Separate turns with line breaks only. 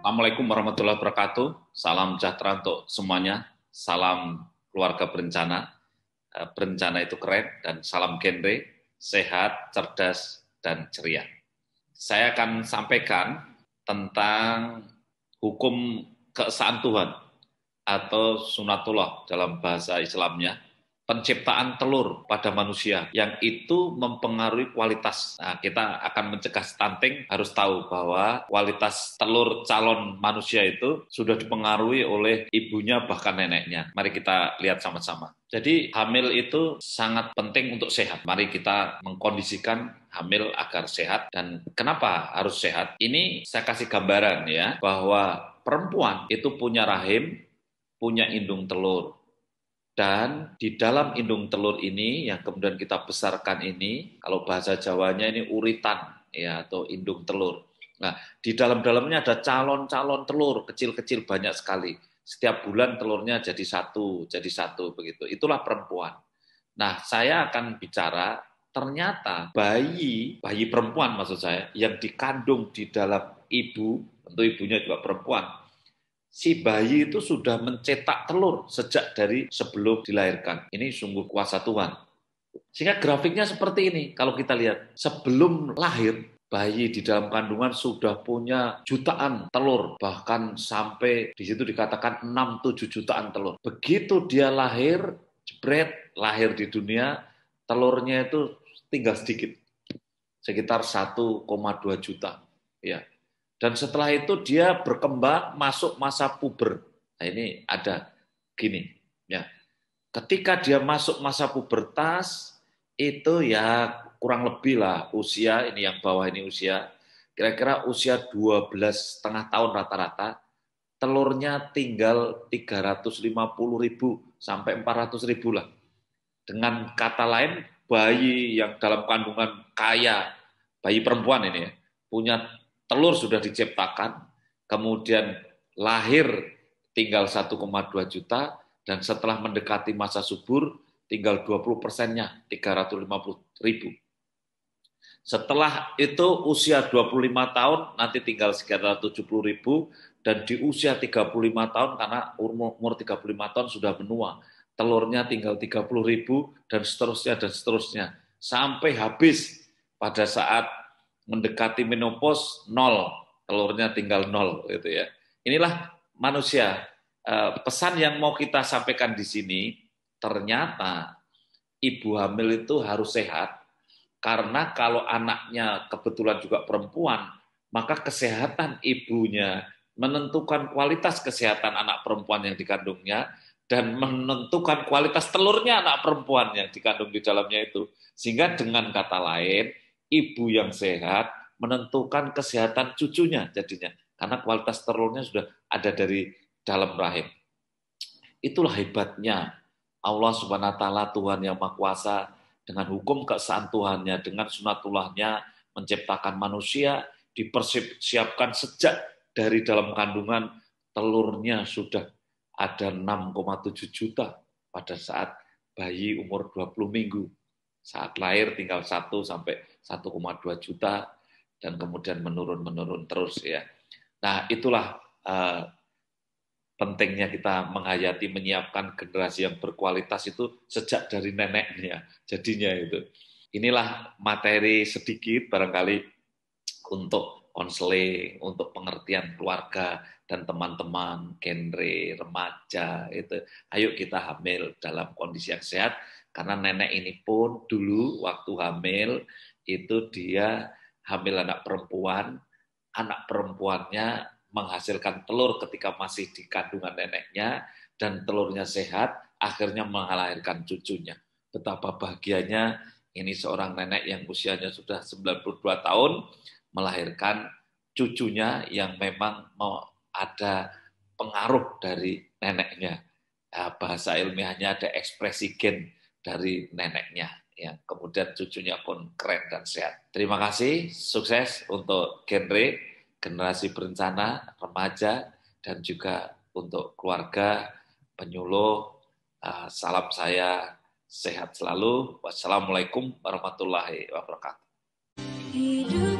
Assalamualaikum warahmatullahi wabarakatuh. Salam sejahtera untuk semuanya. Salam keluarga berencana. Eh, berencana itu keren dan salam genre, sehat, cerdas, dan ceria. Saya akan sampaikan tentang hukum keesaan Tuhan atau sunatullah dalam bahasa Islamnya penciptaan telur pada manusia yang itu mempengaruhi kualitas. Nah, kita akan mencegah stunting harus tahu bahwa kualitas telur calon manusia itu sudah dipengaruhi oleh ibunya bahkan neneknya. Mari kita lihat sama-sama. Jadi hamil itu sangat penting untuk sehat. Mari kita mengkondisikan hamil agar sehat dan kenapa harus sehat? Ini saya kasih gambaran ya bahwa perempuan itu punya rahim, punya indung telur dan di dalam indung telur ini yang kemudian kita besarkan ini, kalau bahasa Jawanya ini uritan ya atau indung telur. Nah, di dalam-dalamnya ada calon-calon telur kecil-kecil banyak sekali. Setiap bulan telurnya jadi satu, jadi satu begitu. Itulah perempuan. Nah, saya akan bicara ternyata bayi, bayi perempuan maksud saya, yang dikandung di dalam ibu, tentu ibunya juga perempuan, si bayi itu sudah mencetak telur sejak dari sebelum dilahirkan. Ini sungguh kuasa Tuhan. Sehingga grafiknya seperti ini. Kalau kita lihat, sebelum lahir, bayi di dalam kandungan sudah punya jutaan telur, bahkan sampai di situ dikatakan 6-7 jutaan telur. Begitu dia lahir, jebret, lahir di dunia, telurnya itu tinggal sedikit, sekitar 1,2 juta. Ya, dan setelah itu dia berkembang masuk masa puber. Nah, ini ada gini ya. Ketika dia masuk masa pubertas itu ya kurang lebih lah usia ini yang bawah ini usia kira-kira usia 12 setengah tahun rata-rata telurnya tinggal puluh ribu sampai ratus ribu lah. Dengan kata lain, bayi yang dalam kandungan kaya, bayi perempuan ini ya, punya telur sudah diciptakan, kemudian lahir tinggal 1,2 juta, dan setelah mendekati masa subur, tinggal 20 persennya, 350 ribu. Setelah itu usia 25 tahun nanti tinggal sekitar 70 ribu dan di usia 35 tahun karena umur, 35 tahun sudah menua. Telurnya tinggal 30 ribu dan seterusnya dan seterusnya. Sampai habis pada saat mendekati menopause nol, telurnya tinggal nol gitu ya. Inilah manusia. Eh, pesan yang mau kita sampaikan di sini, ternyata ibu hamil itu harus sehat, karena kalau anaknya kebetulan juga perempuan, maka kesehatan ibunya menentukan kualitas kesehatan anak perempuan yang dikandungnya, dan menentukan kualitas telurnya anak perempuan yang dikandung di dalamnya itu. Sehingga dengan kata lain, ibu yang sehat menentukan kesehatan cucunya jadinya karena kualitas telurnya sudah ada dari dalam rahim. Itulah hebatnya Allah Subhanahu wa taala Tuhan yang Maha Kuasa dengan hukum keesaan Tuhannya, dengan sunatullahnya menciptakan manusia, dipersiapkan sejak dari dalam kandungan telurnya sudah ada 6,7 juta pada saat bayi umur 20 minggu. Saat lahir tinggal satu sampai 1,2 juta dan kemudian menurun-menurun terus ya. Nah, itulah uh, pentingnya kita menghayati menyiapkan generasi yang berkualitas itu sejak dari neneknya jadinya itu. Inilah materi sedikit barangkali untuk konseling, untuk pengertian keluarga dan teman-teman genre remaja itu. Ayo kita hamil dalam kondisi yang sehat karena nenek ini pun dulu waktu hamil itu dia hamil anak perempuan, anak perempuannya menghasilkan telur ketika masih di kandungan neneknya dan telurnya sehat, akhirnya melahirkan cucunya. Betapa bahagianya ini seorang nenek yang usianya sudah 92 tahun melahirkan cucunya yang memang mau ada pengaruh dari neneknya. Eh, bahasa ilmiahnya ada ekspresi gen dari neneknya. yang kemudian cucunya pun keren dan sehat. Terima kasih, sukses untuk genre, generasi berencana, remaja, dan juga untuk keluarga, penyuluh. Eh, salam saya sehat selalu. Wassalamualaikum warahmatullahi wabarakatuh. Hidup.